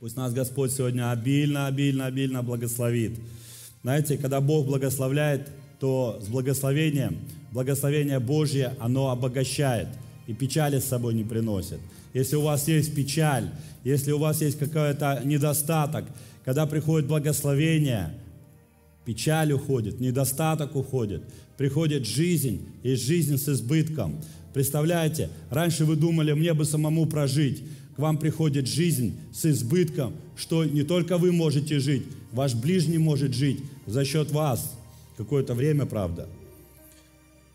Пусть нас Господь сегодня обильно, обильно, обильно благословит. Знаете, когда Бог благословляет, то с благословением, благословение Божье, оно обогащает и печали с собой не приносит. Если у вас есть печаль, если у вас есть какой-то недостаток, когда приходит благословение, печаль уходит, недостаток уходит, приходит жизнь, и жизнь с избытком. Представляете, раньше вы думали, мне бы самому прожить, к вам приходит жизнь с избытком, что не только вы можете жить, ваш ближний может жить за счет вас. Какое-то время, правда.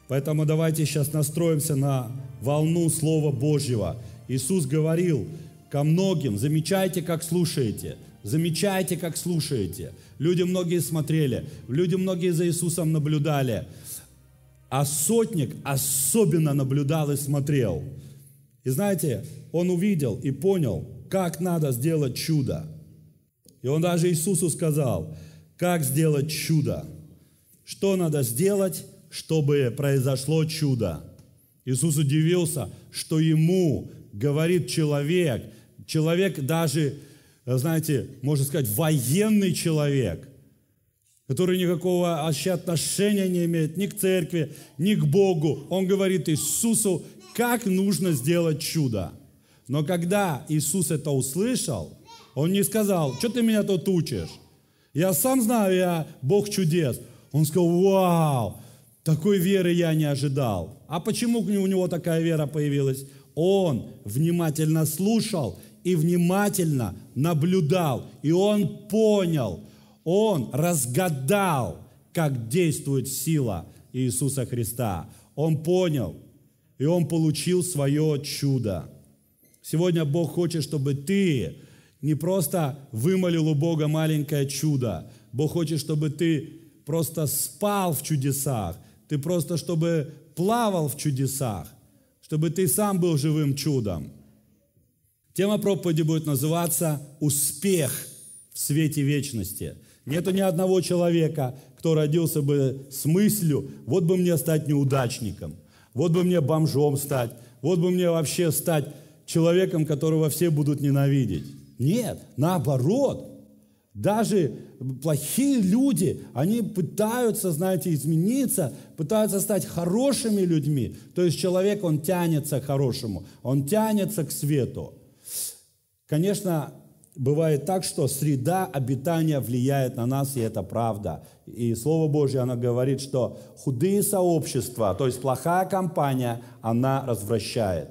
Поэтому давайте сейчас настроимся на волну Слова Божьего. Иисус говорил ко многим, замечайте, как слушаете, замечайте, как слушаете. Люди многие смотрели, люди многие за Иисусом наблюдали. А сотник особенно наблюдал и смотрел – и знаете, он увидел и понял, как надо сделать чудо. И он даже Иисусу сказал, как сделать чудо. Что надо сделать, чтобы произошло чудо? Иисус удивился, что ему говорит человек, человек даже, знаете, можно сказать, военный человек, который никакого вообще отношения не имеет ни к церкви, ни к Богу. Он говорит Иисусу, как нужно сделать чудо. Но когда Иисус это услышал, он не сказал, что ты меня тут учишь? Я сам знаю, я Бог чудес. Он сказал, вау, такой веры я не ожидал. А почему у него такая вера появилась? Он внимательно слушал и внимательно наблюдал. И он понял, он разгадал, как действует сила Иисуса Христа. Он понял, и он получил свое чудо. Сегодня Бог хочет, чтобы ты не просто вымолил у Бога маленькое чудо. Бог хочет, чтобы ты просто спал в чудесах. Ты просто, чтобы плавал в чудесах. Чтобы ты сам был живым чудом. Тема проповеди будет называться «Успех в свете вечности». Нету ни одного человека, кто родился бы с мыслью, вот бы мне стать неудачником – вот бы мне бомжом стать, вот бы мне вообще стать человеком, которого все будут ненавидеть. Нет, наоборот. Даже плохие люди, они пытаются, знаете, измениться, пытаются стать хорошими людьми. То есть человек, он тянется к хорошему, он тянется к свету. Конечно, Бывает так, что среда обитания влияет на нас, и это правда. И Слово Божье, оно говорит, что худые сообщества, то есть плохая компания, она развращает.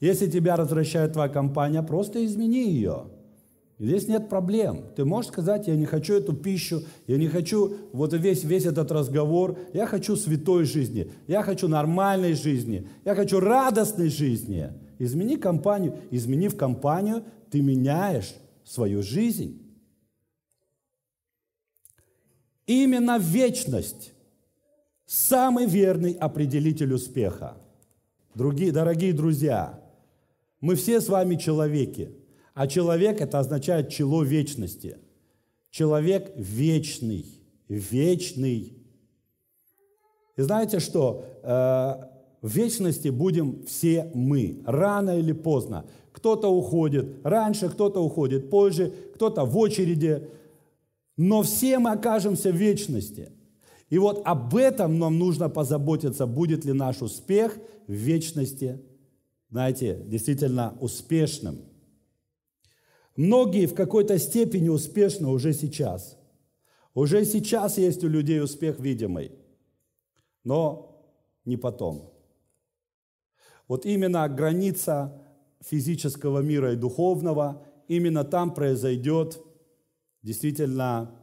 Если тебя развращает твоя компания, просто измени ее. Здесь нет проблем. Ты можешь сказать, я не хочу эту пищу, я не хочу вот весь, весь этот разговор, я хочу святой жизни, я хочу нормальной жизни, я хочу радостной жизни. Измени компанию. Изменив компанию, ты меняешь свою жизнь. Именно вечность – самый верный определитель успеха. Другие, дорогие друзья, мы все с вами человеки, а человек – это означает чело вечности. Человек вечный, вечный. И знаете что? Э, в вечности будем все мы, рано или поздно. Кто-то уходит раньше, кто-то уходит позже, кто-то в очереди. Но все мы окажемся в вечности. И вот об этом нам нужно позаботиться, будет ли наш успех в вечности, знаете, действительно успешным. Многие в какой-то степени успешны уже сейчас. Уже сейчас есть у людей успех видимый, но не потом – вот именно граница физического мира и духовного, именно там произойдет действительно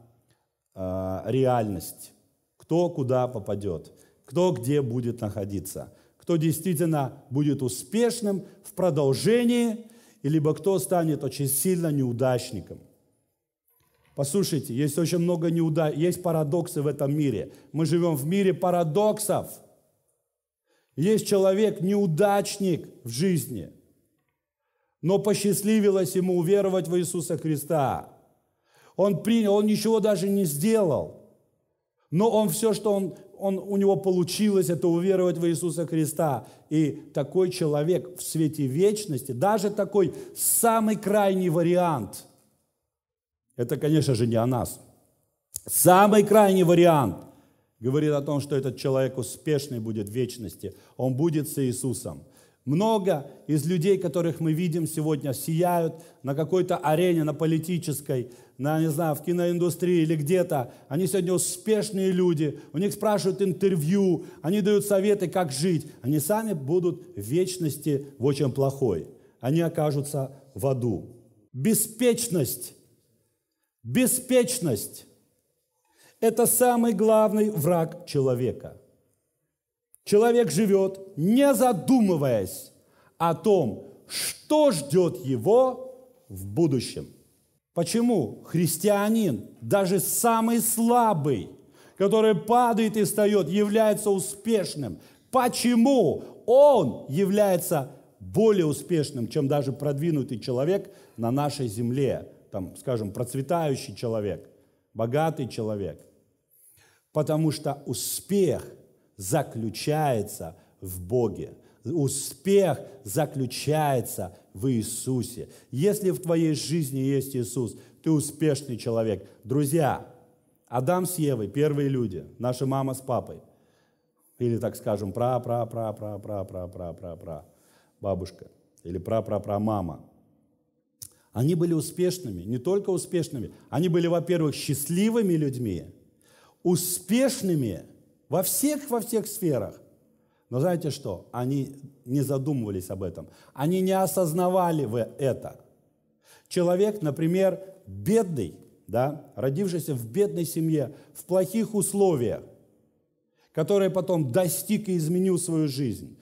э, реальность. Кто куда попадет, кто где будет находиться, кто действительно будет успешным в продолжении, либо кто станет очень сильно неудачником – Послушайте, есть очень много неудач, есть парадоксы в этом мире. Мы живем в мире парадоксов – есть человек неудачник в жизни, но посчастливилось ему уверовать в Иисуса Христа. Он принял, он ничего даже не сделал, но он все, что он, он, у него получилось, это уверовать в Иисуса Христа. И такой человек в свете вечности, даже такой самый крайний вариант, это, конечно же, не о нас, самый крайний вариант – говорит о том, что этот человек успешный будет в вечности. Он будет с Иисусом. Много из людей, которых мы видим сегодня, сияют на какой-то арене, на политической, на, не знаю, в киноиндустрии или где-то. Они сегодня успешные люди, у них спрашивают интервью, они дают советы, как жить. Они сами будут в вечности в очень плохой. Они окажутся в аду. Беспечность. Беспечность это самый главный враг человека. Человек живет, не задумываясь о том, что ждет его в будущем. Почему христианин, даже самый слабый, который падает и встает, является успешным? Почему он является более успешным, чем даже продвинутый человек на нашей земле, там, скажем, процветающий человек, богатый человек – Потому что успех заключается в Боге. Успех заключается в Иисусе. Если в твоей жизни есть Иисус, ты успешный человек. Друзья, Адам с Евой, первые люди, наша мама с папой, или, так скажем, пра-пра-пра-пра-пра-пра-пра-пра, пра бабушка, или пра-пра-пра-мама, они были успешными, не только успешными, они были, во-первых, счастливыми людьми – успешными во всех, во всех сферах. Но знаете что? Они не задумывались об этом. Они не осознавали в это. Человек, например, бедный, да, родившийся в бедной семье, в плохих условиях, который потом достиг и изменил свою жизнь,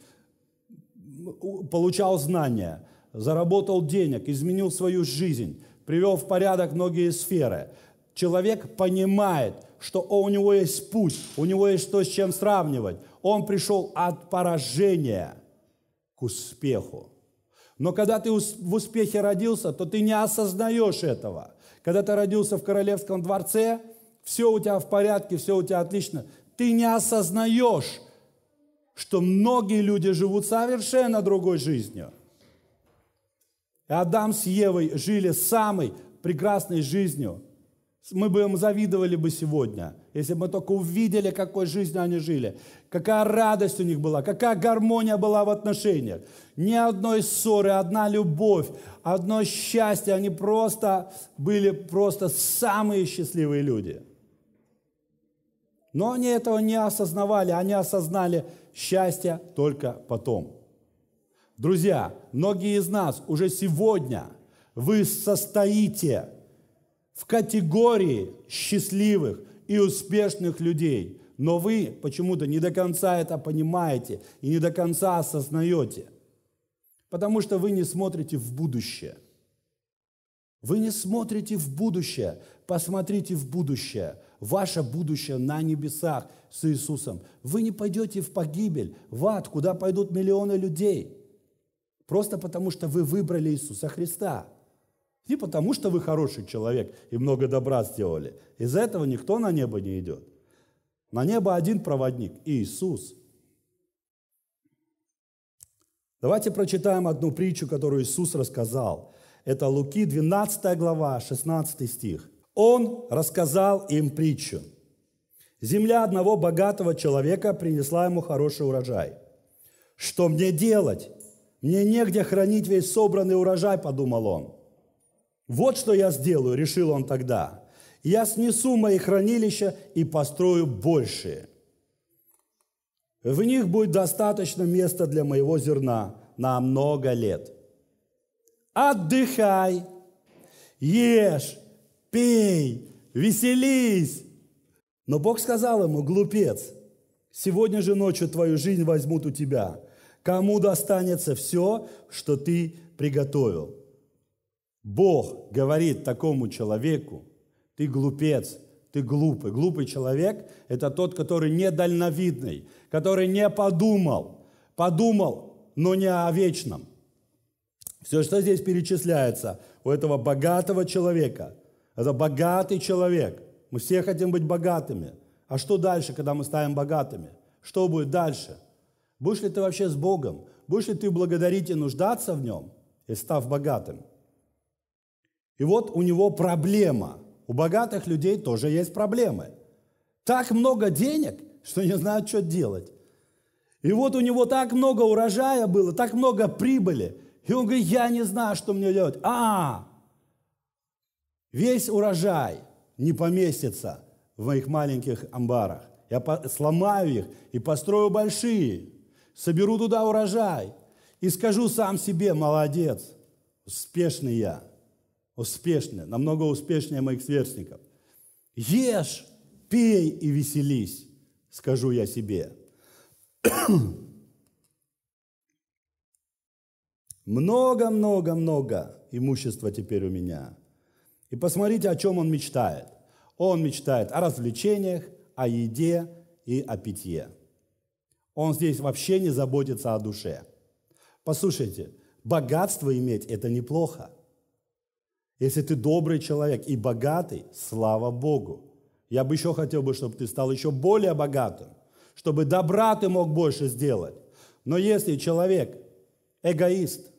получал знания, заработал денег, изменил свою жизнь, привел в порядок многие сферы. Человек понимает – что у него есть путь, у него есть то, с чем сравнивать. Он пришел от поражения к успеху. Но когда ты в успехе родился, то ты не осознаешь этого. Когда ты родился в королевском дворце, все у тебя в порядке, все у тебя отлично. Ты не осознаешь, что многие люди живут совершенно другой жизнью. И Адам с Евой жили самой прекрасной жизнью – мы бы им завидовали бы сегодня, если бы мы только увидели, какой жизнью они жили, какая радость у них была, какая гармония была в отношениях. Ни одной ссоры, одна любовь, одно счастье. Они просто были просто самые счастливые люди. Но они этого не осознавали, они осознали счастье только потом. Друзья, многие из нас уже сегодня вы состоите – в категории счастливых и успешных людей. Но вы почему-то не до конца это понимаете и не до конца осознаете, потому что вы не смотрите в будущее. Вы не смотрите в будущее, посмотрите в будущее. Ваше будущее на небесах с Иисусом. Вы не пойдете в погибель, в ад, куда пойдут миллионы людей. Просто потому, что вы выбрали Иисуса Христа – не потому, что вы хороший человек и много добра сделали. Из-за этого никто на небо не идет. На небо один проводник – Иисус. Давайте прочитаем одну притчу, которую Иисус рассказал. Это Луки, 12 глава, 16 стих. Он рассказал им притчу. Земля одного богатого человека принесла ему хороший урожай. «Что мне делать? Мне негде хранить весь собранный урожай», – подумал он – вот что я сделаю, решил он тогда. Я снесу мои хранилища и построю большие. В них будет достаточно места для моего зерна на много лет. Отдыхай, ешь, пей, веселись. Но Бог сказал ему, глупец, сегодня же ночью твою жизнь возьмут у тебя. Кому достанется все, что ты приготовил? Бог говорит такому человеку, ты глупец, ты глупый. Глупый человек – это тот, который недальновидный, который не подумал, подумал, но не о вечном. Все, что здесь перечисляется у этого богатого человека, это богатый человек. Мы все хотим быть богатыми. А что дальше, когда мы ставим богатыми? Что будет дальше? Будешь ли ты вообще с Богом? Будешь ли ты благодарить и нуждаться в Нем, и став богатым? И вот у него проблема. У богатых людей тоже есть проблемы. Так много денег, что не знают, что делать. И вот у него так много урожая было, так много прибыли. И он говорит, я не знаю, что мне делать. А, весь урожай не поместится в моих маленьких амбарах. Я сломаю их и построю большие. Соберу туда урожай и скажу сам себе, молодец, успешный я. Успешнее, намного успешнее моих сверстников. Ешь, пей и веселись, скажу я себе. Много-много-много имущества теперь у меня. И посмотрите, о чем он мечтает. Он мечтает о развлечениях, о еде и о питье. Он здесь вообще не заботится о душе. Послушайте, богатство иметь – это неплохо – если ты добрый человек и богатый, слава Богу. Я бы еще хотел бы, чтобы ты стал еще более богатым, чтобы добра ты мог больше сделать. Но если человек эгоист,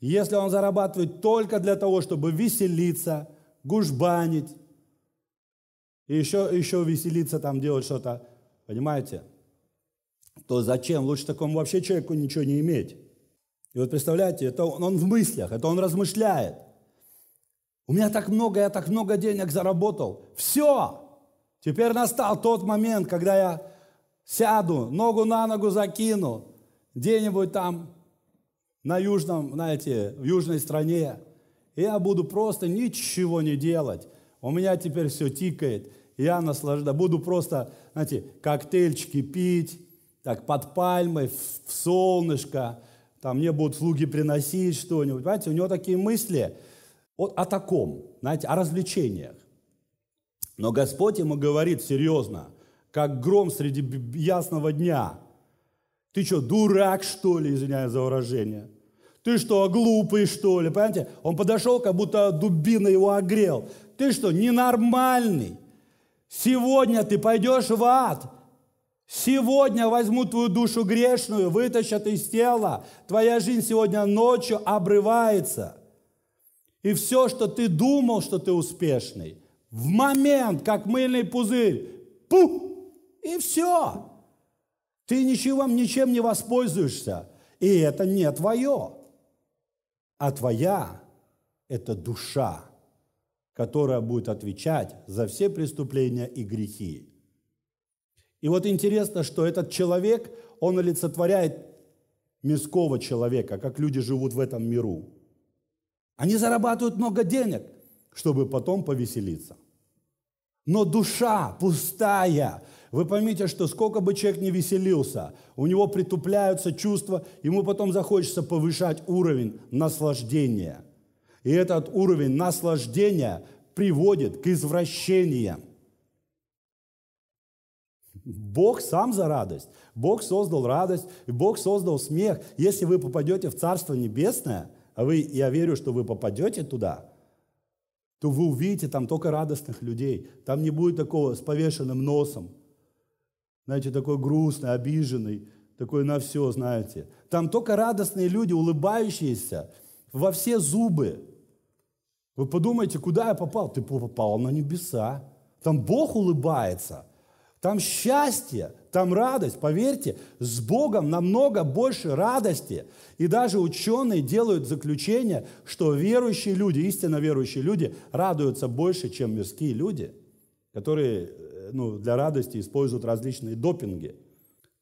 если он зарабатывает только для того, чтобы веселиться, гужбанить, и еще, еще веселиться, там делать что-то, понимаете, то зачем? Лучше такому вообще человеку ничего не иметь. И вот представляете, это он, он в мыслях, это он размышляет – у меня так много, я так много денег заработал. Все! Теперь настал тот момент, когда я сяду, ногу на ногу закину, где-нибудь там на южном, знаете, в южной стране, и я буду просто ничего не делать. У меня теперь все тикает, я наслаждаюсь. Буду просто, знаете, коктейльчики пить, так под пальмой, в солнышко, там мне будут слуги приносить что-нибудь. Понимаете, у него такие мысли – вот о таком, знаете, о развлечениях. Но Господь ему говорит серьезно, как гром среди ясного дня. Ты что, дурак, что ли, извиняюсь за выражение? Ты что, глупый, что ли? Понимаете? Он подошел, как будто дубина его огрел. Ты что, ненормальный? Сегодня ты пойдешь в ад. Сегодня возьму твою душу грешную, вытащат из тела. Твоя жизнь сегодня ночью обрывается. И все, что ты думал, что ты успешный, в момент, как мыльный пузырь, пух, и все. Ты ничего, ничем не воспользуешься. И это не твое, а твоя – это душа, которая будет отвечать за все преступления и грехи. И вот интересно, что этот человек, он олицетворяет мирского человека, как люди живут в этом миру – они зарабатывают много денег, чтобы потом повеселиться. Но душа пустая. Вы поймите, что сколько бы человек не веселился, у него притупляются чувства, ему потом захочется повышать уровень наслаждения. И этот уровень наслаждения приводит к извращениям. Бог сам за радость. Бог создал радость, и Бог создал смех. Если вы попадете в Царство Небесное, а вы, я верю, что вы попадете туда, то вы увидите там только радостных людей. Там не будет такого с повешенным носом, знаете, такой грустный, обиженный, такой на все, знаете. Там только радостные люди, улыбающиеся, во все зубы. Вы подумайте, куда я попал? Ты попал на небеса. Там Бог улыбается – там счастье, там радость. Поверьте, с Богом намного больше радости. И даже ученые делают заключение, что верующие люди, истинно верующие люди, радуются больше, чем мирские люди, которые э, ну, для радости используют различные допинги.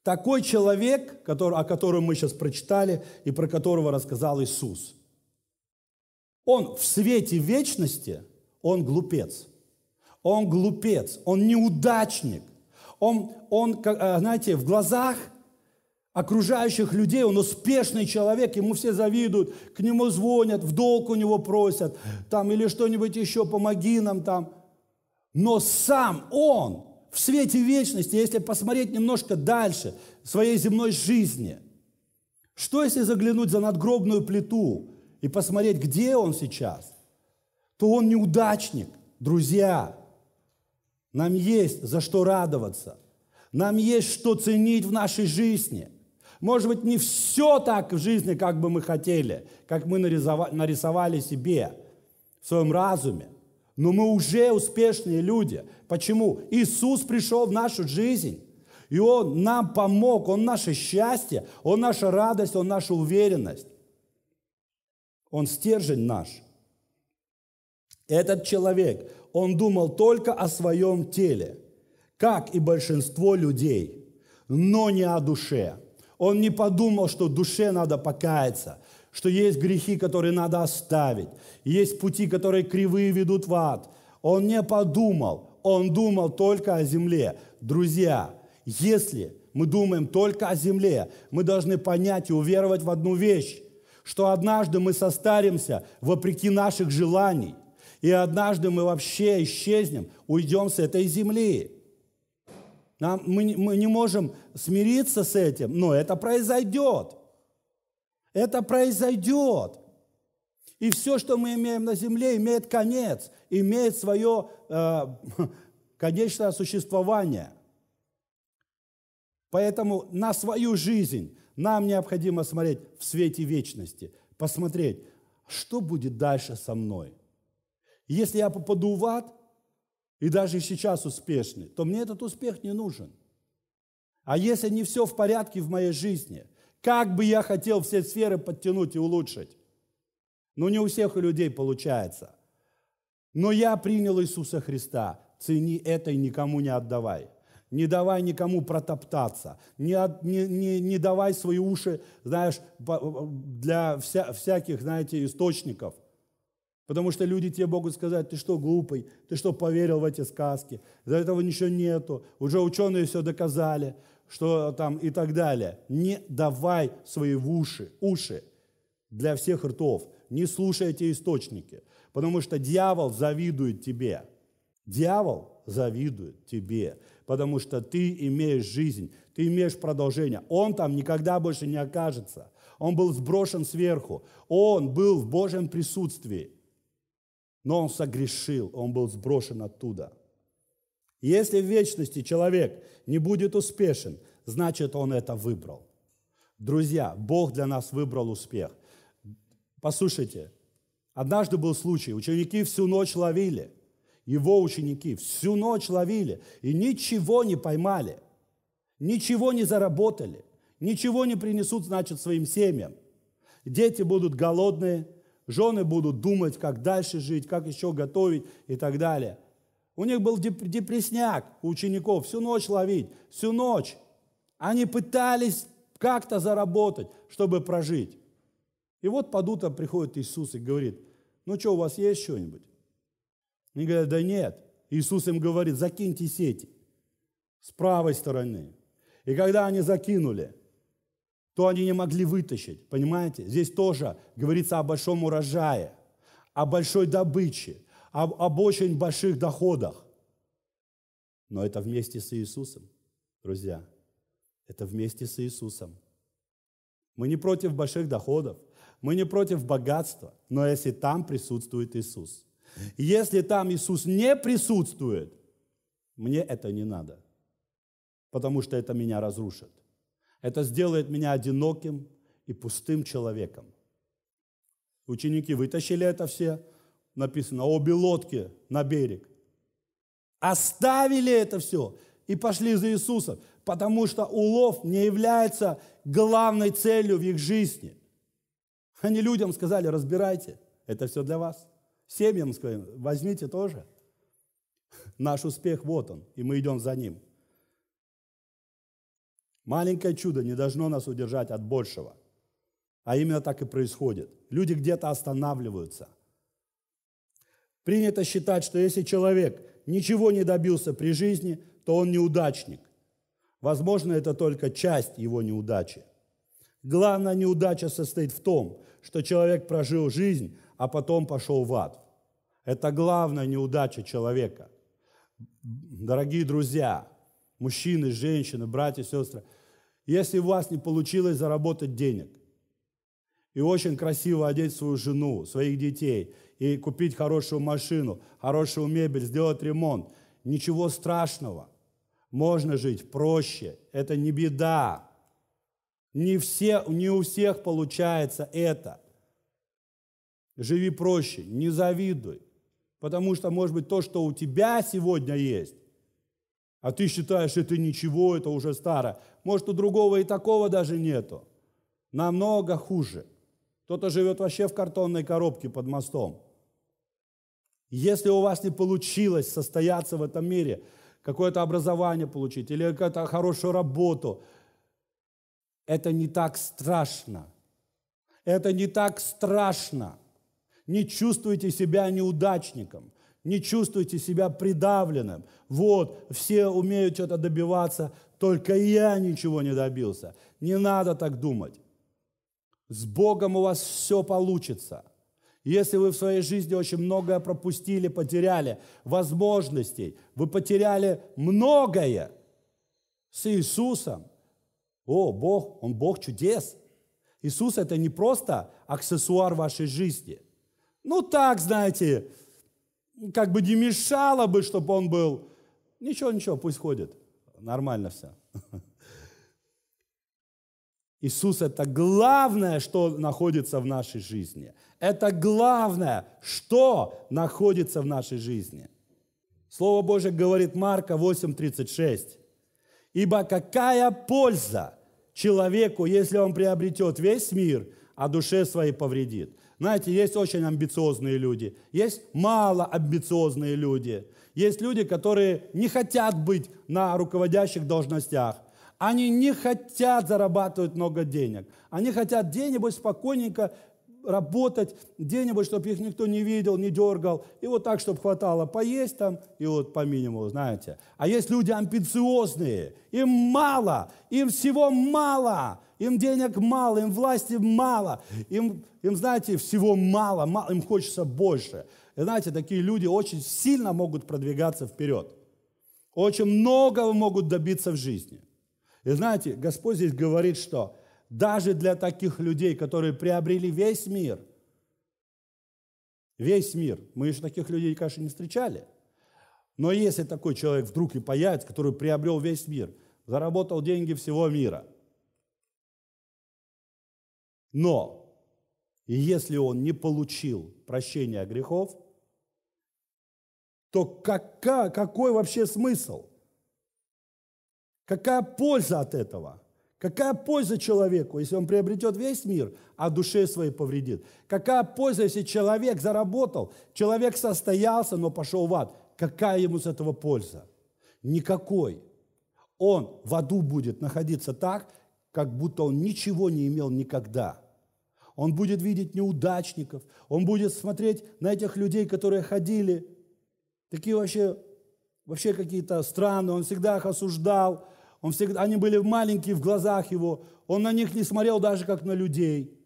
Такой человек, который, о котором мы сейчас прочитали и про которого рассказал Иисус, он в свете вечности, он глупец. Он глупец, он неудачник он, он, э, знаете, в глазах окружающих людей, он успешный человек, ему все завидуют, к нему звонят, в долг у него просят, там, или что-нибудь еще, помоги нам там. Но сам он в свете вечности, если посмотреть немножко дальше своей земной жизни, что если заглянуть за надгробную плиту и посмотреть, где он сейчас, то он неудачник, друзья – нам есть за что радоваться. Нам есть что ценить в нашей жизни. Может быть, не все так в жизни, как бы мы хотели, как мы нарисовали себе в своем разуме. Но мы уже успешные люди. Почему? Иисус пришел в нашу жизнь, и Он нам помог, Он наше счастье, Он наша радость, Он наша уверенность. Он стержень наш. Этот человек, он думал только о своем теле, как и большинство людей, но не о душе. Он не подумал, что душе надо покаяться, что есть грехи, которые надо оставить, есть пути, которые кривые ведут в ад. Он не подумал, он думал только о земле. Друзья, если мы думаем только о земле, мы должны понять и уверовать в одну вещь, что однажды мы состаримся вопреки наших желаний, и однажды мы вообще исчезнем, уйдем с этой земли. Нам, мы, мы не можем смириться с этим, но это произойдет. Это произойдет. И все, что мы имеем на земле, имеет конец, имеет свое э, конечное существование. Поэтому на свою жизнь нам необходимо смотреть в свете вечности, посмотреть, что будет дальше со мной – если я попаду в ад, и даже сейчас успешный, то мне этот успех не нужен. А если не все в порядке в моей жизни, как бы я хотел все сферы подтянуть и улучшить? но ну, не у всех у людей получается. Но я принял Иисуса Христа. Цени это и никому не отдавай. Не давай никому протоптаться. Не, не, не, не давай свои уши, знаешь, э, для вся, всяких, знаете, источников Потому что люди тебе могут сказать, ты что глупый, ты что поверил в эти сказки, за этого ничего нету, уже ученые все доказали, что там и так далее. Не давай свои в уши, уши для всех ртов, не слушай эти источники, потому что дьявол завидует тебе. Дьявол завидует тебе, потому что ты имеешь жизнь, ты имеешь продолжение. Он там никогда больше не окажется. Он был сброшен сверху. Он был в Божьем присутствии. Но он согрешил, он был сброшен оттуда. если в вечности человек не будет успешен, значит, он это выбрал. Друзья, Бог для нас выбрал успех. Послушайте, однажды был случай, ученики всю ночь ловили, его ученики всю ночь ловили и ничего не поймали, ничего не заработали, ничего не принесут, значит, своим семьям. Дети будут голодные, Жены будут думать, как дальше жить, как еще готовить и так далее. У них был депресняк у учеников, всю ночь ловить, всю ночь. Они пытались как-то заработать, чтобы прожить. И вот под утро приходит Иисус и говорит, ну что, у вас есть что-нибудь? Они говорят, да нет. Иисус им говорит, закиньте сети с правой стороны. И когда они закинули – то они не могли вытащить. Понимаете? Здесь тоже говорится о большом урожае, о большой добыче, об, об очень больших доходах. Но это вместе с Иисусом, друзья. Это вместе с Иисусом. Мы не против больших доходов, мы не против богатства, но если там присутствует Иисус. Если там Иисус не присутствует, мне это не надо, потому что это меня разрушит. Это сделает меня одиноким и пустым человеком. Ученики вытащили это все, написано, обе лодки на берег. Оставили это все и пошли за Иисусом, потому что улов не является главной целью в их жизни. Они людям сказали, разбирайте, это все для вас. Семьям своим возьмите тоже. Наш успех вот он, и мы идем за ним – Маленькое чудо не должно нас удержать от большего. А именно так и происходит. Люди где-то останавливаются. Принято считать, что если человек ничего не добился при жизни, то он неудачник. Возможно, это только часть его неудачи. Главная неудача состоит в том, что человек прожил жизнь, а потом пошел в ад. Это главная неудача человека. Дорогие друзья, мужчины, женщины, братья, сестры, если у вас не получилось заработать денег, и очень красиво одеть свою жену, своих детей, и купить хорошую машину, хорошую мебель, сделать ремонт, ничего страшного. Можно жить проще, это не беда. Не, все, не у всех получается это. Живи проще, не завидуй. Потому что, может быть, то, что у тебя сегодня есть, а ты считаешь, это ничего, это уже старо. Может, у другого и такого даже нету. Намного хуже. Кто-то живет вообще в картонной коробке под мостом. Если у вас не получилось состояться в этом мире, какое-то образование получить или какую-то хорошую работу, это не так страшно. Это не так страшно. Не чувствуйте себя неудачником. Не чувствуйте себя придавленным. Вот, все умеют что-то добиваться, только я ничего не добился. Не надо так думать. С Богом у вас все получится. Если вы в своей жизни очень многое пропустили, потеряли возможностей, вы потеряли многое с Иисусом. О, Бог, Он Бог чудес. Иисус – это не просто аксессуар вашей жизни. Ну так, знаете, как бы не мешало бы, чтобы он был. Ничего, ничего, пусть ходит. Нормально все. Иисус – это главное, что находится в нашей жизни. Это главное, что находится в нашей жизни. Слово Божье говорит Марка 8:36. «Ибо какая польза человеку, если он приобретет весь мир, а душе своей повредит? Знаете, есть очень амбициозные люди, есть мало амбициозные люди, есть люди, которые не хотят быть на руководящих должностях, они не хотят зарабатывать много денег, они хотят где-нибудь спокойненько работать где-нибудь, чтобы их никто не видел, не дергал, и вот так, чтобы хватало поесть там, и вот по минимуму, знаете. А есть люди амбициозные, им мало, им всего мало, им денег мало, им власти мало, им, им знаете, всего мало, мало, им хочется больше. И знаете, такие люди очень сильно могут продвигаться вперед. Очень многого могут добиться в жизни. И знаете, Господь здесь говорит, что даже для таких людей, которые приобрели весь мир, весь мир, мы еще таких людей, конечно, не встречали, но если такой человек вдруг и появится, который приобрел весь мир, заработал деньги всего мира – но если он не получил прощения грехов, то какая, какой вообще смысл? Какая польза от этого? Какая польза человеку, если он приобретет весь мир, а душе своей повредит? Какая польза, если человек заработал, человек состоялся, но пошел в ад? Какая ему с этого польза? Никакой. Он в аду будет находиться так, как будто он ничего не имел никогда – он будет видеть неудачников. Он будет смотреть на этих людей, которые ходили. Такие вообще, вообще какие-то странные. Он всегда их осуждал. Он всегда, они были маленькие в глазах его. Он на них не смотрел даже как на людей.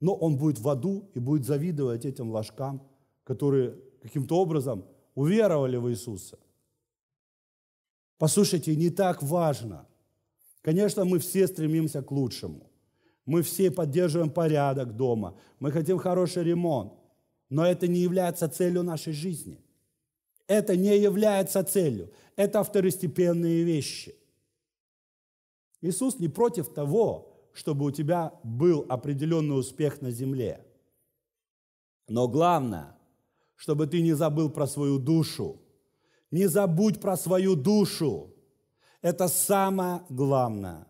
Но он будет в аду и будет завидовать этим ложкам, которые каким-то образом уверовали в Иисуса. Послушайте, не так важно. Конечно, мы все стремимся к лучшему. Мы все поддерживаем порядок дома. Мы хотим хороший ремонт. Но это не является целью нашей жизни. Это не является целью. Это второстепенные вещи. Иисус не против того, чтобы у тебя был определенный успех на земле. Но главное, чтобы ты не забыл про свою душу. Не забудь про свою душу. Это самое главное.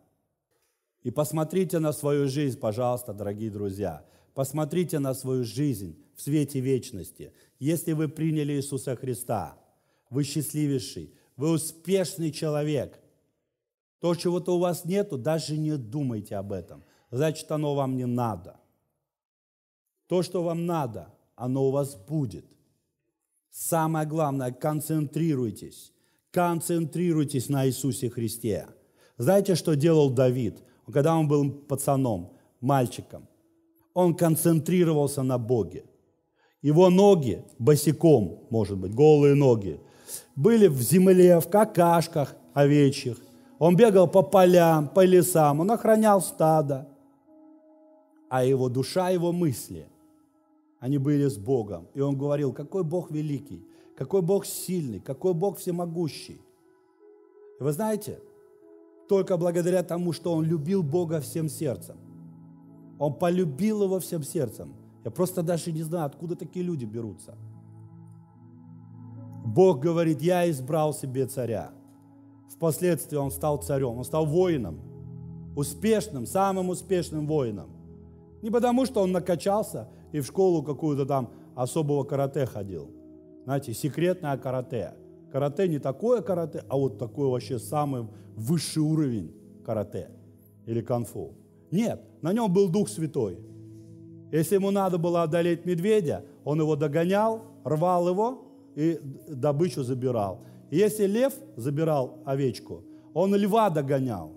И посмотрите на свою жизнь, пожалуйста, дорогие друзья. Посмотрите на свою жизнь в свете вечности. Если вы приняли Иисуса Христа, вы счастливейший, вы успешный человек. То, чего-то у вас нету, даже не думайте об этом. Значит, оно вам не надо. То, что вам надо, оно у вас будет. Самое главное, концентрируйтесь. Концентрируйтесь на Иисусе Христе. Знаете, что делал Давид – когда он был пацаном, мальчиком, он концентрировался на Боге. Его ноги босиком, может быть, голые ноги, были в земле, в какашках овечьих. Он бегал по полям, по лесам, он охранял стадо. А его душа, его мысли, они были с Богом. И он говорил, какой Бог великий, какой Бог сильный, какой Бог всемогущий. И вы знаете, только благодаря тому, что он любил Бога всем сердцем. Он полюбил его всем сердцем. Я просто даже не знаю, откуда такие люди берутся. Бог говорит, я избрал себе царя. Впоследствии он стал царем, он стал воином, успешным, самым успешным воином. Не потому, что он накачался и в школу какую-то там особого карате ходил. Знаете, секретное карате – Карате не такое карате, а вот такой вообще самый высший уровень карате или конфу. Нет, на нем был Дух Святой. Если ему надо было одолеть медведя, он его догонял, рвал его и добычу забирал. если лев забирал овечку, он льва догонял.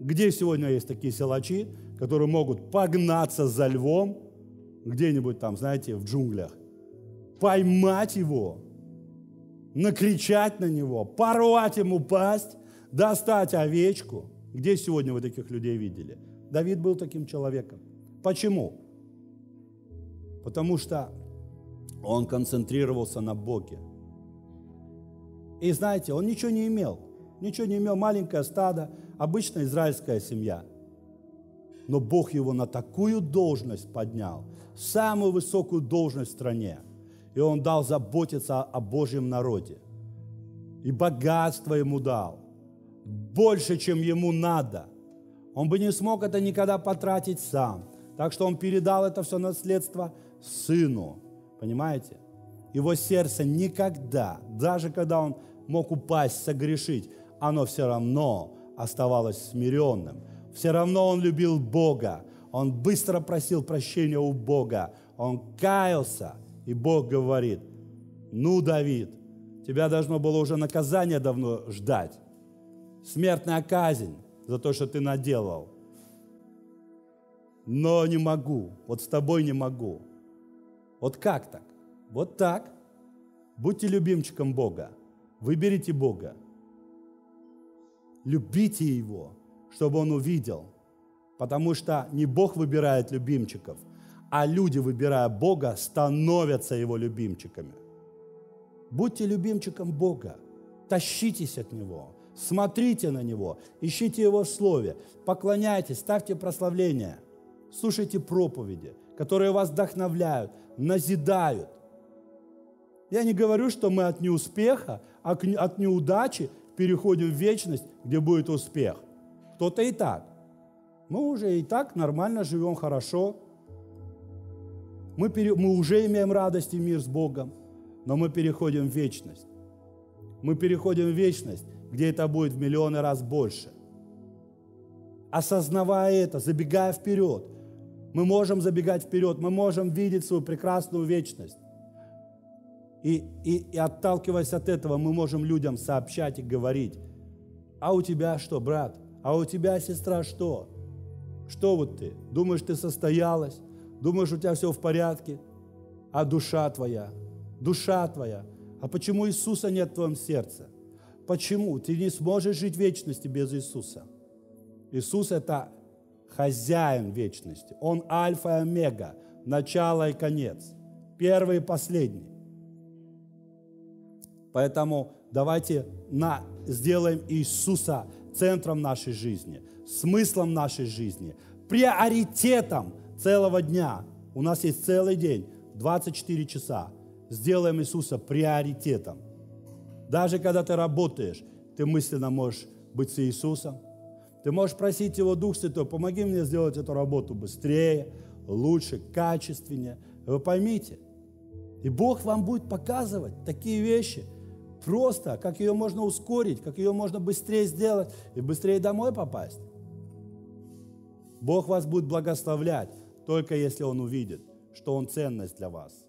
Где сегодня есть такие силачи, которые могут погнаться за львом где-нибудь там, знаете, в джунглях, поймать его – накричать на него, порвать ему пасть, достать овечку. Где сегодня вы таких людей видели? Давид был таким человеком. Почему? Потому что он концентрировался на Боге. И знаете, он ничего не имел. Ничего не имел. Маленькое стадо, обычная израильская семья. Но Бог его на такую должность поднял, самую высокую должность в стране – и он дал заботиться о Божьем народе. И богатство ему дал, больше, чем ему надо. Он бы не смог это никогда потратить сам. Так что он передал это все наследство сыну, понимаете? Его сердце никогда, даже когда он мог упасть, согрешить, оно все равно оставалось смиренным. Все равно он любил Бога. Он быстро просил прощения у Бога. Он каялся – и Бог говорит, ну, Давид, тебя должно было уже наказание давно ждать. Смертная казнь за то, что ты наделал. Но не могу, вот с тобой не могу. Вот как так? Вот так. Будьте любимчиком Бога. Выберите Бога. Любите Его, чтобы Он увидел. Потому что не Бог выбирает любимчиков – а люди, выбирая Бога, становятся Его любимчиками. Будьте любимчиком Бога, тащитесь от Него, смотрите на Него, ищите Его в Слове, поклоняйтесь, ставьте прославление, слушайте проповеди, которые вас вдохновляют, назидают. Я не говорю, что мы от неуспеха, а от неудачи переходим в вечность, где будет успех. Кто-то и так. Мы уже и так нормально живем хорошо, мы, пере... мы уже имеем радость и мир с Богом, но мы переходим в вечность. Мы переходим в вечность, где это будет в миллионы раз больше. Осознавая это, забегая вперед, мы можем забегать вперед, мы можем видеть свою прекрасную вечность. И, и, и отталкиваясь от этого, мы можем людям сообщать и говорить, а у тебя что, брат? А у тебя, сестра, что? Что вот ты? Думаешь, ты состоялась? думаешь, у тебя все в порядке, а душа твоя, душа твоя. А почему Иисуса нет в твоем сердце? Почему? Ты не сможешь жить в вечности без Иисуса. Иисус – это хозяин вечности. Он альфа и омега, начало и конец, первый и последний. Поэтому давайте на, сделаем Иисуса центром нашей жизни, смыслом нашей жизни, приоритетом целого дня. У нас есть целый день, 24 часа. Сделаем Иисуса приоритетом. Даже когда ты работаешь, ты мысленно можешь быть с Иисусом. Ты можешь просить Его Дух Святой, помоги мне сделать эту работу быстрее, лучше, качественнее. Вы поймите. И Бог вам будет показывать такие вещи – просто, как ее можно ускорить, как ее можно быстрее сделать и быстрее домой попасть. Бог вас будет благословлять только если он увидит, что он ценность для вас.